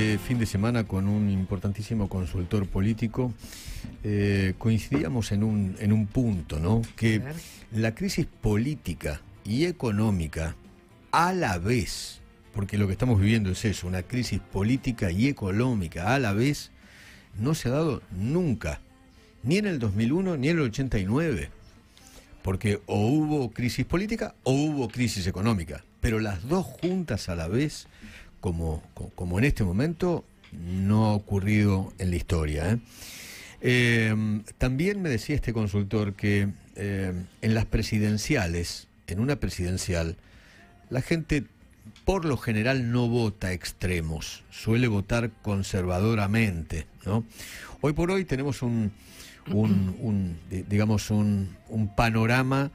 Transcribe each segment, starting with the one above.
Este fin de semana con un importantísimo consultor político, eh, coincidíamos en un, en un punto, ¿no? Que la crisis política y económica a la vez, porque lo que estamos viviendo es eso, una crisis política y económica a la vez, no se ha dado nunca, ni en el 2001 ni en el 89, porque o hubo crisis política o hubo crisis económica, pero las dos juntas a la vez como, como en este momento no ha ocurrido en la historia. ¿eh? Eh, también me decía este consultor que eh, en las presidenciales, en una presidencial, la gente por lo general no vota extremos, suele votar conservadoramente. Hoy por hoy tenemos un, digamos un, panorama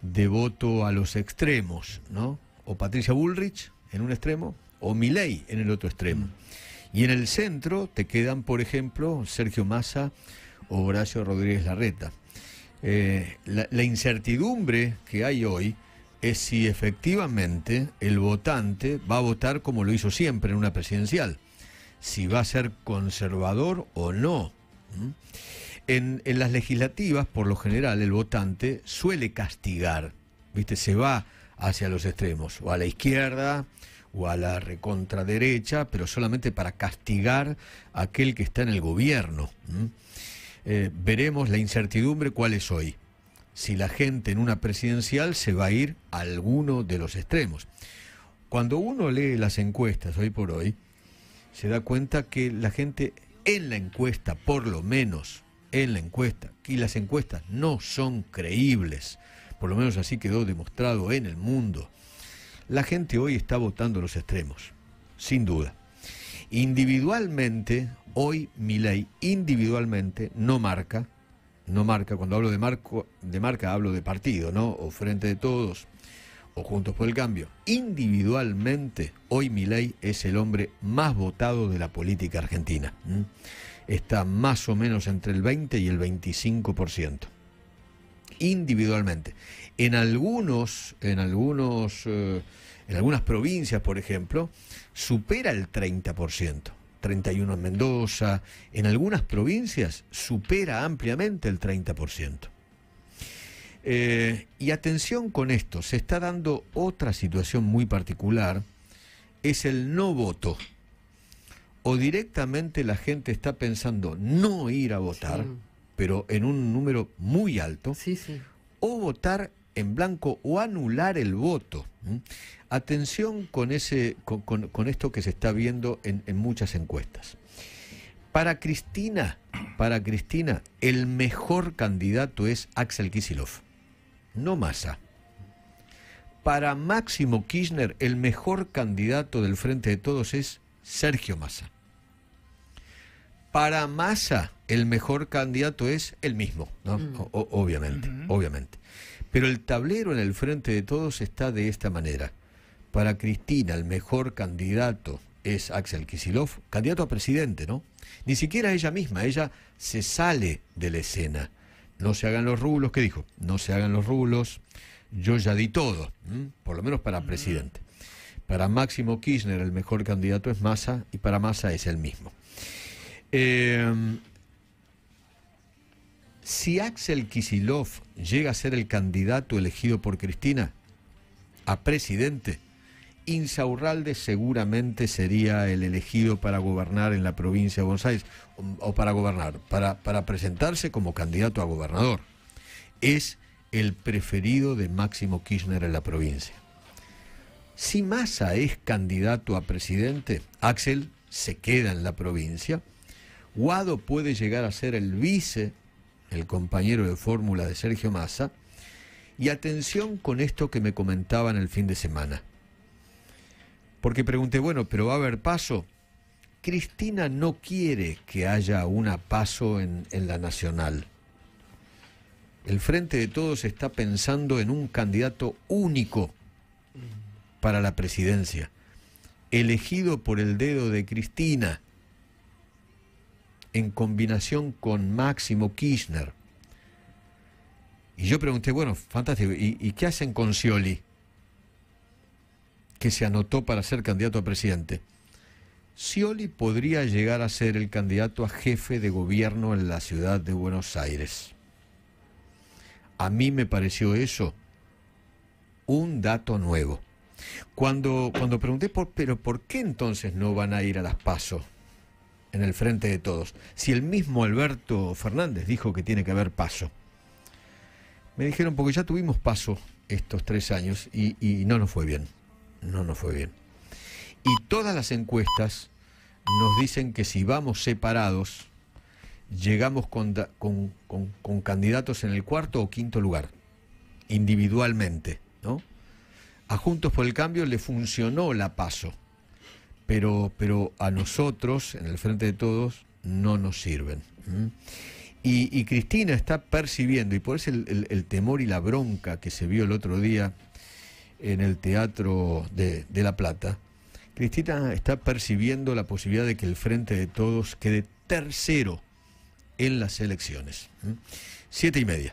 de voto a los extremos, ¿no? O Patricia Bullrich en un extremo, o ley en el otro extremo. Y en el centro te quedan, por ejemplo, Sergio Massa o Horacio Rodríguez Larreta. Eh, la, incertidumbre que hay hoy es si efectivamente el votante va a votar como lo hizo siempre en una presidencial, si va a ser conservador o no. En, en las legislativas, por lo general, el votante suele castigar, ¿viste? se va hacia los extremos, o a la izquierda, o a la recontraderecha, pero solamente para castigar a aquel que está en el gobierno. Eh, veremos la incertidumbre cuál es hoy. Si la gente en una presidencial se va a ir a alguno de los extremos. Cuando uno lee las encuestas hoy por hoy, se da cuenta que la gente en la encuesta, por lo menos, en la encuesta, y las encuestas no son creíbles, por lo menos así quedó demostrado en el mundo. La gente hoy está votando los extremos, sin duda. Individualmente, hoy ley, individualmente no marca, no marca, cuando hablo de, marco, de marca hablo de partido, ¿no? O frente de todos, o juntos por el cambio. Individualmente, hoy ley es el hombre más votado de la política argentina. Está más o menos entre el 20 y el 25% individualmente. En algunos, en algunos, eh, en algunas provincias, por ejemplo, supera el 30%. 31 en Mendoza, en algunas provincias supera ampliamente el 30%. Eh, y atención con esto, se está dando otra situación muy particular, es el no voto. O directamente la gente está pensando no ir a votar pero en un número muy alto, o votar en blanco o anular el voto. Atención con, ese, esto que se está viendo en, muchas encuestas. Para Cristina, para Cristina, el mejor candidato es Axel Kisilov, no Massa. Para Máximo Kirchner, el mejor candidato del Frente de Todos es Sergio Massa. Para Massa, el mejor candidato es el mismo, ¿no? Mm. obviamente, obviamente. Pero el tablero en el frente de todos está de esta manera. Para Cristina, el mejor candidato es Axel Kisilov, candidato a presidente, ¿no? Ni siquiera ella misma, ella se sale de la escena. No se hagan los rulos, ¿qué dijo? No se hagan los rulos, yo ya di todo, por lo menos para presidente. Para Máximo Kirchner el mejor candidato es Massa y para Massa es el mismo. Em, si Axel Kisilov llega a ser el candidato elegido por Cristina a presidente, Insaurralde seguramente sería el elegido para gobernar en la provincia de Buenos Aires, um, o para gobernar, para, para presentarse como candidato a gobernador. Es el preferido de Máximo Kirchner en la provincia. Si Massa es candidato a presidente, Axel se queda en la provincia Guado puede llegar a ser el vice, el compañero de fórmula de Sergio Massa. Y atención con esto que me comentaban el fin de semana. Porque pregunté, bueno, pero va a haber paso. Cristina no quiere que haya una paso en, la nacional. El Frente de Todos está pensando en un candidato único para la presidencia, elegido por el dedo de Cristina en combinación con Máximo Kirchner. Y yo pregunté, bueno, fantástico, ¿y, qué hacen con Scioli? Que se anotó para ser candidato a presidente. Scioli podría llegar a ser el candidato a jefe de gobierno en la ciudad de Buenos Aires. A mí me pareció eso un dato nuevo. Cuando, cuando pregunté, por, pero ¿por qué entonces no van a ir a las pasos? en el frente de todos. Si el mismo Alberto Fernández dijo que tiene que haber paso. Me dijeron, porque ya tuvimos paso estos tres años y, no nos fue bien. No nos fue bien. Y todas las encuestas nos dicen que si vamos separados, llegamos con, con candidatos en el cuarto o quinto lugar, individualmente. ¿no? A Juntos por el Cambio le funcionó la paso pero, pero a nosotros, en el frente de todos, no nos sirven. Y, Cristina está percibiendo, y por eso el, temor y la bronca que se vio el otro día en el Teatro de, La Plata, Cristina está percibiendo la posibilidad de que el Frente de Todos quede tercero en las elecciones. Siete y media.